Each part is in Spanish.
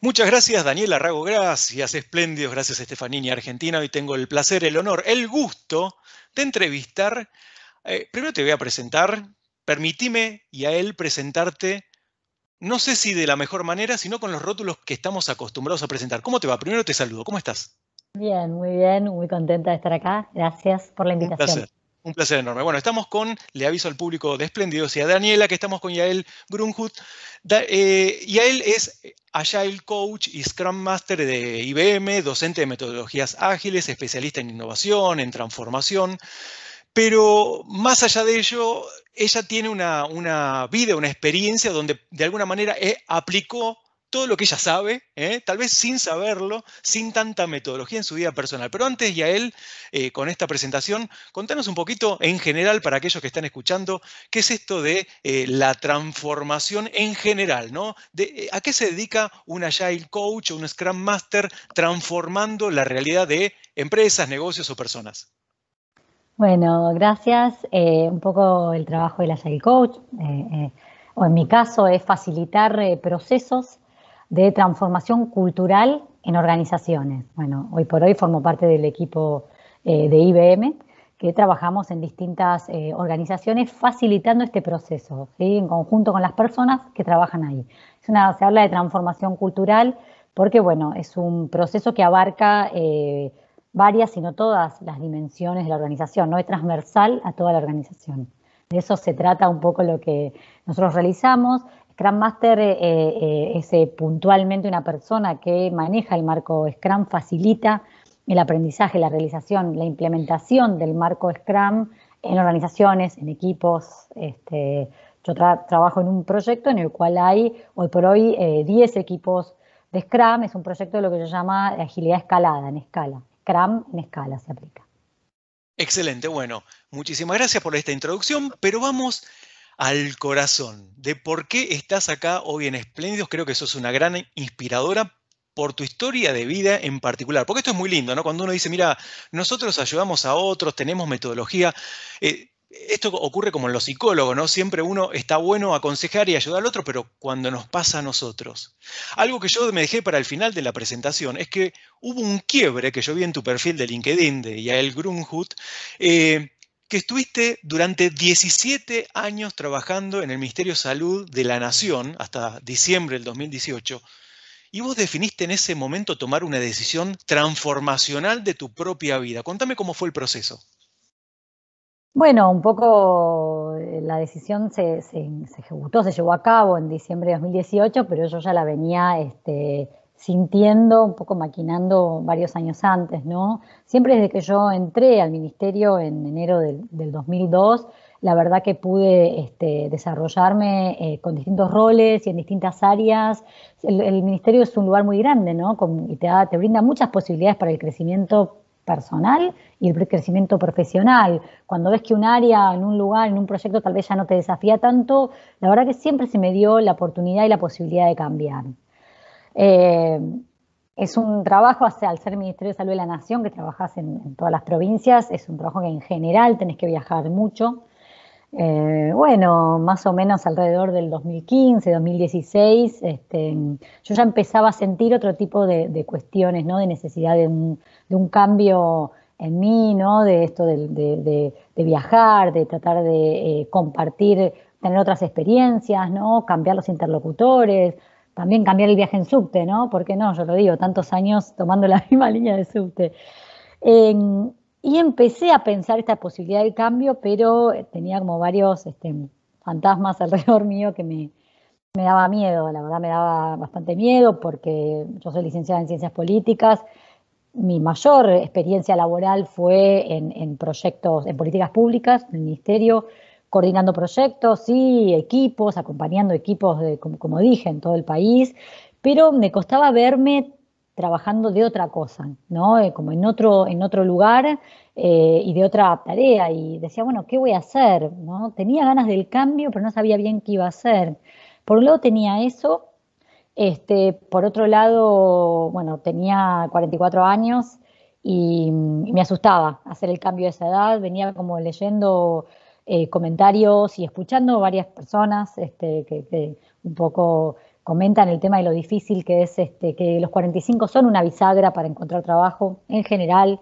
Muchas gracias, Daniela Rago. Gracias, espléndidos. Gracias, Estefanini Argentina. Hoy tengo el placer, el honor, el gusto de entrevistar. Eh, primero te voy a presentar. Permitime y a él presentarte, no sé si de la mejor manera, sino con los rótulos que estamos acostumbrados a presentar. ¿Cómo te va? Primero te saludo. ¿Cómo estás? Bien, muy bien. Muy contenta de estar acá. Gracias por la invitación. Un placer enorme. Bueno, estamos con, le aviso al público de Espléndidos y a Daniela que estamos con Yael Grunhut. Eh, Yael es eh, Agile Coach y Scrum Master de IBM, docente de metodologías ágiles, especialista en innovación, en transformación. Pero más allá de ello, ella tiene una, vida, una experiencia donde de alguna manera eh, aplicó todo lo que ella sabe, ¿eh? tal vez sin saberlo, sin tanta metodología en su vida personal. Pero antes, Yael, él, eh, con esta presentación, contanos un poquito en general para aquellos que están escuchando, qué es esto de eh, la transformación en general, ¿no? ¿A qué se dedica un Agile Coach o un Scrum Master transformando la realidad de empresas, negocios o personas? Bueno, gracias. un poco el trabajo del Agile Coach o en mi caso es facilitar procesos de transformación cultural en organizaciones. Bueno, hoy por hoy formo parte del equipo eh, de IBM, que trabajamos en distintas eh, organizaciones facilitando este proceso, en conjunto con las personas que trabajan ahí. se habla de transformación cultural porque, bueno, es un proceso que abarca eh, varias varias, sino todas las dimensiones de la organización, no es transversal a toda la organización. De eso se trata un poco lo que nosotros realizamos. Scrum Master eh, eh, es eh, puntualmente una persona que maneja el marco Scrum, facilita el aprendizaje, la realización, la implementación del marco Scrum en organizaciones, en equipos. Este, yo trabajo en un proyecto en el cual hay hoy por hoy 10 equipos de Scrum. Es un proyecto de lo que se llama agilidad escalada, en escala. Scrum en escala se aplica. Excelente, bueno, muchísimas gracias por esta introducción, pero vamos al corazón de por qué estás acá hoy en Espléndidos. Creo que sos una gran inspiradora por tu historia de vida en particular. Porque esto es muy lindo, ¿no? Cuando uno dice, mira, nosotros ayudamos a otros, tenemos metodología. Eh, esto ocurre como en los psicólogos, ¿no? Siempre uno está bueno aconsejar y ayudar al otro, pero cuando nos pasa a nosotros. Algo que yo me dejé para el final de la presentación es que hubo un quiebre que yo vi en tu perfil de LinkedIn de Yael Grunhut, eh, que estuviste durante 17 años trabajando en el Ministerio de Salud de la Nación hasta diciembre del 2018, y vos definiste en ese momento tomar una decisión transformacional de tu propia vida. Contame cómo fue el proceso. Bueno, un poco eh, la decisión se, ejecutó, se llevó a cabo en diciembre de 2018, pero yo ya la venía este, sintiendo, un poco maquinando varios años antes, ¿no? Siempre desde que yo entré al ministerio en enero del, 2002, la verdad que pude este, desarrollarme eh, con distintos roles y en distintas áreas. El, ministerio es un lugar muy grande, ¿no? y te, te brinda muchas posibilidades para el crecimiento personal y el crecimiento profesional. Cuando ves que un área, en un lugar, en un proyecto tal vez ya no te desafía tanto, la verdad que siempre se me dio la oportunidad y la posibilidad de cambiar. Eh, es un trabajo, hacia, al ser Ministerio de Salud de la Nación, que trabajas en, todas las provincias, es un trabajo que en general tenés que viajar mucho. Eh, bueno, más o menos alrededor del 2015, 2016, este, yo ya empezaba a sentir otro tipo de, cuestiones, ¿no? De necesidad de un, cambio en mí, ¿no? De esto de, viajar, de tratar de eh, compartir, tener otras experiencias, ¿no? Cambiar los interlocutores, también cambiar el viaje en subte, ¿no? Porque no? Yo lo digo, tantos años tomando la misma línea de subte. Em, y empecé a pensar esta posibilidad de cambio, pero eh, tenía como varios este, fantasmas alrededor mío que me, daba miedo, la verdad me daba bastante miedo porque yo soy licenciada en ciencias políticas. Mi mayor experiencia laboral fue en, en proyectos, en políticas públicas, en el ministerio, coordinando proyectos, y equipos, acompañando equipos, de, como, dije, en todo el país, pero me costaba verme trabajando de otra cosa, ¿no? Eh, como en otro, en otro lugar eh, y de otra tarea. Y decía, bueno, ¿qué voy a hacer? ¿No? Tenía ganas del cambio, pero no sabía bien qué iba a hacer. Por un lado tenía eso, este, por otro lado, bueno, tenía 44 años y, y me asustaba hacer el cambio de esa edad. Venía como leyendo eh, comentarios y escuchando varias personas este, que, un poco comentan el tema de lo difícil que es este, que los 45 son una bisagra para encontrar trabajo en general,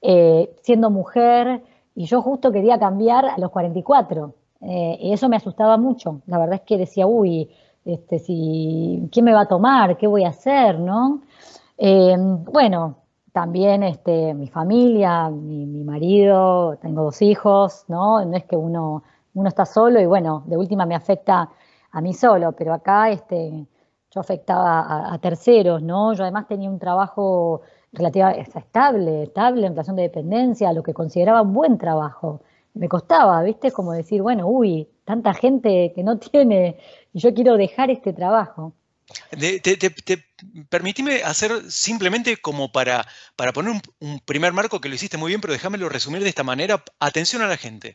eh, siendo mujer, y yo justo quería cambiar a los 44, eh, y eso me asustaba mucho, la verdad es que decía, uy, este, si, ¿quién me va a tomar? ¿Qué voy a hacer? ¿No? bueno, también este, mi familia, mi, mi, marido, tengo dos hijos, ¿no? No es que uno, uno está solo y bueno, de última me afecta a mí solo, pero acá este, yo afectaba a, terceros, ¿no? Yo además tenía un trabajo relativamente estable, estable en relación de dependencia, lo que consideraba un buen trabajo. Me costaba, ¿viste? Como decir, bueno, uy, tanta gente que no tiene, y yo quiero dejar este trabajo. De, te, hacer simplemente como para, poner un, primer marco que lo hiciste muy bien, pero déjamelo resumir de esta manera. Atención a la gente.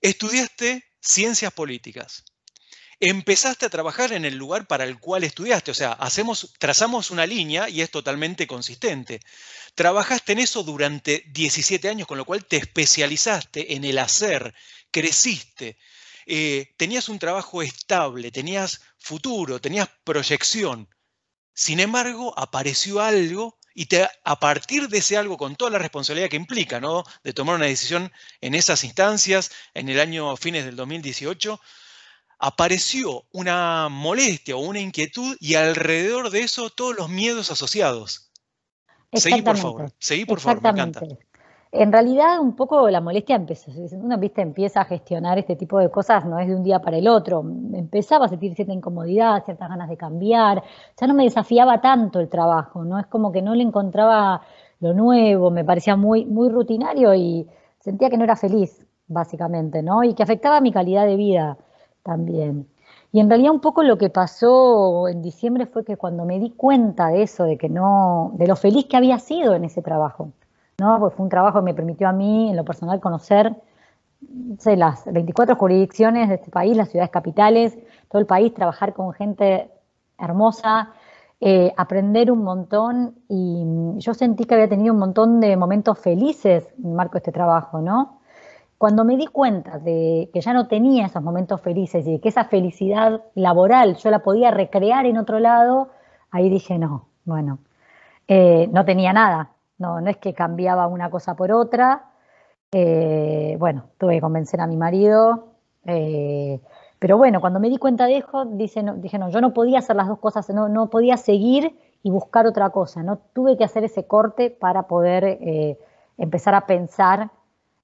Estudiaste ciencias políticas. Empezaste a trabajar en el lugar para el cual estudiaste, o sea, hacemos, trazamos una línea y es totalmente consistente. Trabajaste en eso durante 17 años, con lo cual te especializaste en el hacer, creciste, eh, tenías un trabajo estable, tenías futuro, tenías proyección. Sin embargo, apareció algo y te, a partir de ese algo, con toda la responsabilidad que implica, ¿no? De tomar una decisión en esas instancias, en el año fines del 2018, apareció una molestia o una inquietud y alrededor de eso todos los miedos asociados. Seguí, por favor. Seguí, por favor, me encanta. En realidad, un poco la molestia empieza. Uno viste, empieza a gestionar este tipo de cosas, no es de un día para el otro. Empezaba a sentir cierta incomodidad, ciertas ganas de cambiar. Ya no me desafiaba tanto el trabajo, ¿no? Es como que no le encontraba lo nuevo, me parecía muy, muy rutinario y sentía que no era feliz, básicamente, ¿no? Y que afectaba mi calidad de vida también. Y en realidad un poco lo que pasó en diciembre fue que cuando me di cuenta de eso, de que no, de lo feliz que había sido en ese trabajo ¿no? Pues fue un trabajo que me permitió a mí, en lo personal, conocer las 24 jurisdicciones de este país, las ciudades capitales, todo el país, trabajar con gente hermosa, eh, aprender un montón y yo sentí que había tenido un montón de momentos felices en el marco de este trabajo, ¿no? Cuando me di cuenta de que ya no tenía esos momentos felices y de que esa felicidad laboral yo la podía recrear en otro lado, ahí dije, no, bueno, eh, no tenía nada, no, no es que cambiaba una cosa por otra. Eh, bueno, tuve que convencer a mi marido. Eh, pero bueno, cuando me di cuenta de eso, dije, no, yo no podía hacer las dos cosas, no, podía seguir y buscar otra cosa, ¿no? Tuve que hacer ese corte para poder eh, empezar a pensar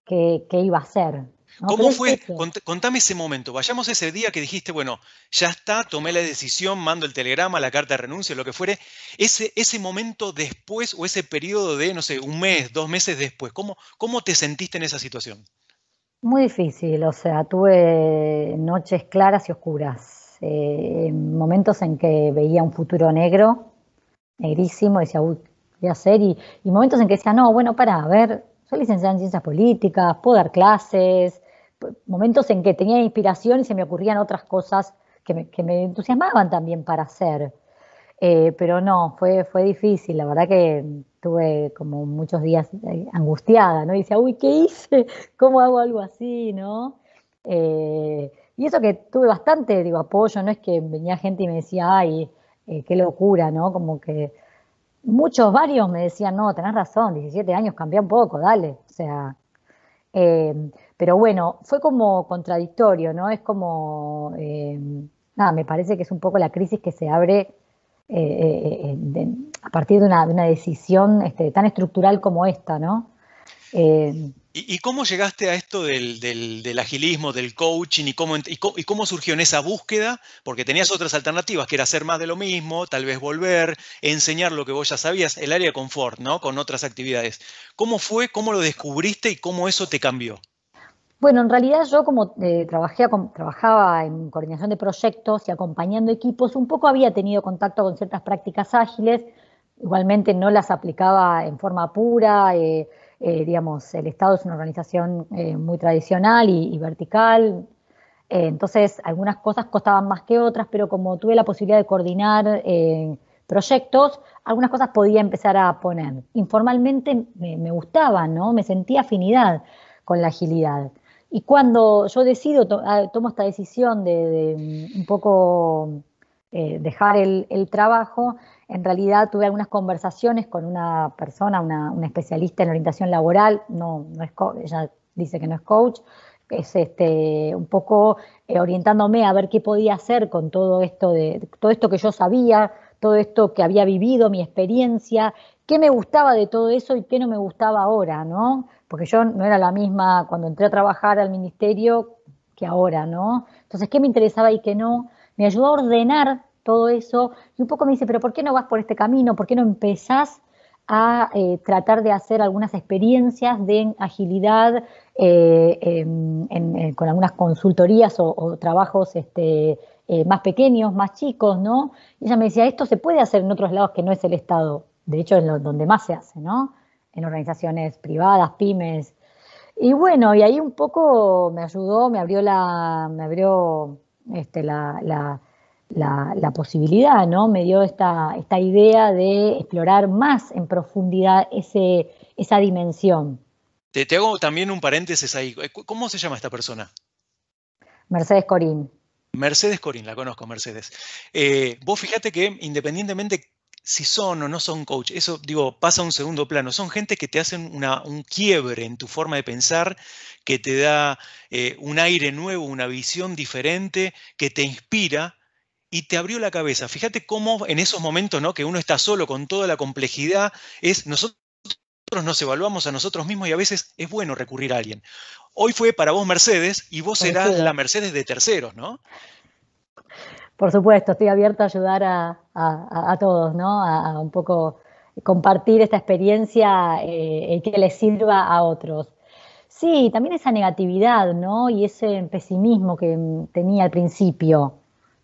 qué, iba a hacer, ¿Cómo fue? Contame ese momento. Vayamos ese día que dijiste, bueno, ya está, tomé la decisión, mando el telegrama, la carta de renuncia, lo que fuere. Ese, ese momento después o ese periodo de, no sé, un mes, dos meses después, ¿cómo, cómo te sentiste en esa situación? Muy difícil, o sea, tuve noches claras y oscuras, eh, momentos en que veía un futuro negro, negrísimo, y decía, uy, voy a hacer? Y, y, momentos en que decía, no, bueno, para, a ver, soy licenciada en ciencias políticas, puedo dar clases, momentos en que tenía inspiración y se me ocurrían otras cosas que me, entusiasmaban también para hacer. Eh, pero no, fue, fue difícil, la verdad que tuve como muchos días eh, angustiada, ¿no? Y decía, uy, ¿qué hice? ¿Cómo hago algo así, no? Eh, y eso que tuve bastante, apoyo, no es que venía gente y me decía, ay, qué locura, ¿no? Como que muchos, varios me decían, no, tenés razón, 17 años, cambia un poco, dale. O sea, pero bueno, fue como contradictorio, ¿no? Es como, eh, nada, me parece que es un poco la crisis que se abre eh, eh, a partir de una, decisión este, tan estructural como esta, ¿no? ¿Y, cómo llegaste a esto del, agilismo, del coaching y y cómo, y cómo surgió en esa búsqueda? Porque tenías otras alternativas, que era hacer más de lo mismo, tal vez volver, enseñar lo que vos ya sabías, el área de confort, ¿no? Con otras actividades. ¿Cómo fue, cómo lo descubriste y cómo eso te cambió? Bueno, en realidad yo como eh, trabajaba en coordinación de proyectos y acompañando equipos, un poco había tenido contacto con ciertas prácticas ágiles, igualmente no las aplicaba en forma pura, eh, eh, digamos, el Estado es una organización muy tradicional y, vertical, entonces algunas cosas costaban más que otras, pero como tuve la posibilidad de coordinar proyectos, algunas cosas podía empezar a poner. Informalmente me, me gustaba, ¿no? Me sentía afinidad con la agilidad. Y cuando yo decido, ah, tomo esta decisión de, mm, un poco eh, dejar el, trabajo, en realidad tuve algunas conversaciones con una persona, una, especialista en orientación laboral, no, es ella dice que no es coach, es este, un poco eh, orientándome a ver qué podía hacer con todo esto, de, todo esto que yo sabía, todo esto que había vivido, mi experiencia, qué me gustaba de todo eso y qué no me gustaba ahora, ¿no? Porque yo no era la misma cuando entré a trabajar al ministerio que ahora, ¿no? Entonces, ¿qué me interesaba y qué no? Me ayudó a ordenar todo eso y un poco me dice, pero ¿por qué no vas por este camino? ¿Por qué no empezás a eh, tratar de hacer algunas experiencias de agilidad eh, em, eh, con algunas consultorías o, trabajos este, más pequeños, más chicos, ¿no? Y ella me decía, esto se puede hacer en otros lados que no es el Estado de hecho es donde más se hace, ¿no? En organizaciones privadas, pymes. Y bueno, y ahí un poco me ayudó, me abrió la, me abrió este, la, posibilidad, ¿no? Me dio esta, idea de explorar más en profundidad ese, esa dimensión. Te, hago también un paréntesis ahí. Eh, ¿Cómo se llama esta persona? Mercedes Corín. Mercedes Corín, la conozco, Mercedes. Eh, vos fíjate que independientemente si son o no son coach, eso digo, pasa a un segundo plano. Son gente que te hacen un quiebre en tu forma de pensar, que te da eh, un aire nuevo, una visión diferente, que te inspira y te abrió la cabeza. Fíjate cómo en esos momentos, ¿no? Que uno está solo con toda la complejidad, es nosotros nos evaluamos a nosotros mismos y a veces es bueno recurrir a alguien. Hoy fue para vos Mercedes y vos serás la Mercedes de terceros, ¿no? Por supuesto, estoy abierta a ayudar a, todos, ¿no? A, un poco compartir esta experiencia eh, que les sirva a otros. Sí, también esa negatividad, ¿no? Y ese pesimismo que tenía al principio,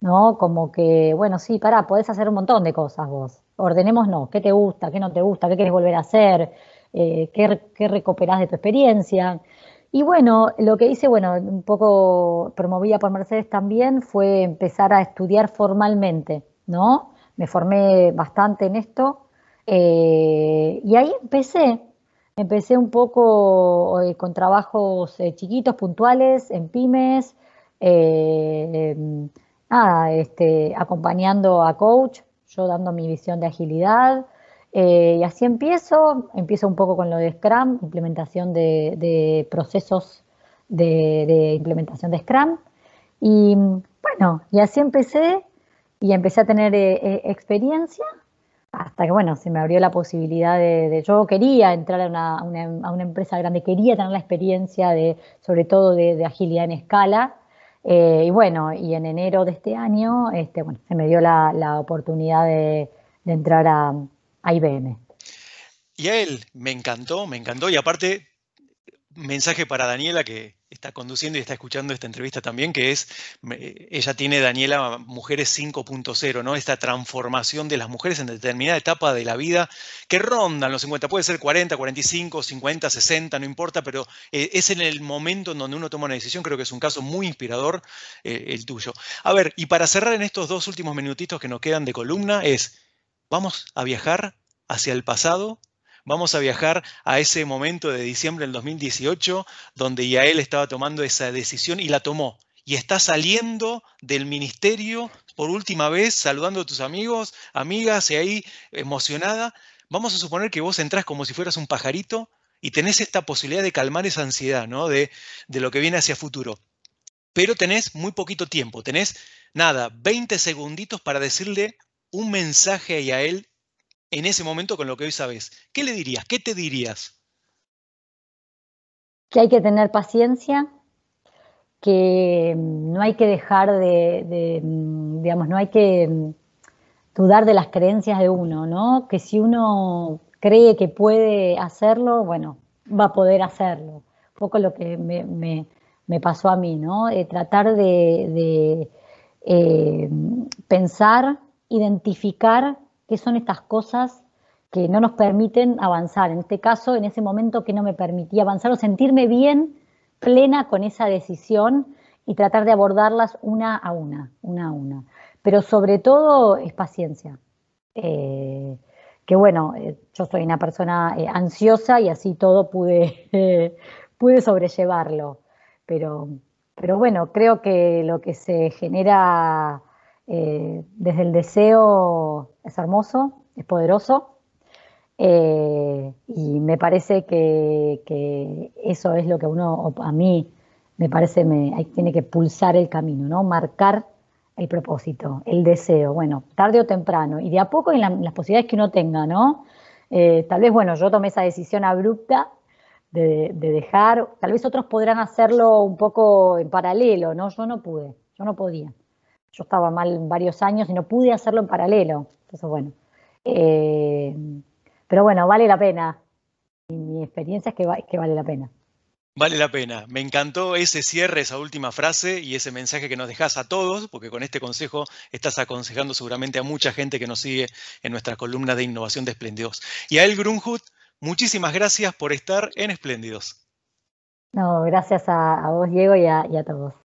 ¿no? Como que, bueno, sí, pará, podés hacer un montón de cosas vos. Ordenémonos, qué te gusta, qué no te gusta, qué quieres volver a hacer, eh, qué, qué recuperás de tu experiencia. Y bueno, lo que hice, bueno, un poco promovida por Mercedes también, fue empezar a estudiar formalmente, ¿no? Me formé bastante en esto eh, y ahí empecé, empecé un poco eh, con trabajos eh, chiquitos, puntuales, en pymes, em, este, acompañando a coach, yo dando mi visión de agilidad, eh, y así empiezo, empiezo un poco con lo de Scrum, implementación de, procesos de, implementación de Scrum. Y bueno, y así empecé y empecé a tener eh, eh, experiencia hasta que, bueno, se me abrió la posibilidad de, yo quería entrar a una, empresa grande, quería tener la experiencia de, sobre todo de, agilidad en escala. y bueno, y en enero de este año, este, bueno, se me dio la, la oportunidad de entrar a, a IBM. Y a él, me encantó, me encantó. Y aparte, mensaje para Daniela que está conduciendo y está escuchando esta entrevista también, que es, ella tiene, Daniela, Mujeres 5.0, ¿no? Esta transformación de las mujeres en determinada etapa de la vida que rondan los 50, puede ser 40, 45, 50, 60, no importa, pero eh, es en el momento en donde uno toma una decisión, creo que es un caso muy inspirador eh, el tuyo. A ver, y para cerrar en estos dos últimos minutitos que nos quedan de columna es, Vamos a viajar hacia el pasado, vamos a viajar a ese momento de diciembre del 2018 donde Yael estaba tomando esa decisión y la tomó. Y está saliendo del ministerio por última vez, saludando a tus amigos, amigas, y ahí emocionada. Vamos a suponer que vos entrás como si fueras un pajarito y tenés esta posibilidad de calmar esa ansiedad ¿no? de, de lo que viene hacia futuro. Pero tenés muy poquito tiempo, tenés nada, 20 segunditos para decirle un mensaje a él... en ese momento con lo que hoy sabes? ¿Qué le dirías? ¿Qué te dirías? Que hay que tener paciencia, que mm, no hay que dejar de, mm, digamos, no hay que mm, dudar de las creencias de uno, ¿no? Que si uno cree que puede hacerlo, bueno, va a poder hacerlo. Un poco lo que me, pasó a mí, ¿no? Eh, tratar de, eh, pensar identificar qué son estas cosas que no nos permiten avanzar. En este caso, en ese momento que no me permitía avanzar o sentirme bien, plena con esa decisión y tratar de abordarlas una a una, una a una. Pero sobre todo es paciencia. Eh, que bueno, eh, yo soy una persona eh, ansiosa y así todo pude, pude sobrellevarlo. Pero, pero bueno, creo que lo que se genera eh, desde el deseo es hermoso, es poderoso. Eh, y me parece que, eso es lo que uno, a mí, me parece, me, tiene que pulsar el camino, ¿no? Marcar el propósito, el deseo, bueno, tarde o temprano, y de a poco en, las posibilidades que uno tenga, ¿no? Eh, tal vez, bueno, yo tomé esa decisión abrupta de, de, dejar, tal vez otros podrán hacerlo un poco en paralelo, ¿no? Yo no pude, yo no podía yo estaba mal varios años y no pude hacerlo en paralelo. Entonces, bueno. Eh, pero bueno, vale la pena. Mi experiencia es que, que vale la pena. Vale la pena. Me encantó ese cierre, esa última frase y ese mensaje que nos dejas a todos, porque con este consejo estás aconsejando seguramente a mucha gente que nos sigue en nuestra columna de innovación de Espléndidos. Y a El Grunhut, muchísimas gracias por estar en Espléndidos. No, gracias a, vos, Diego, y a todos.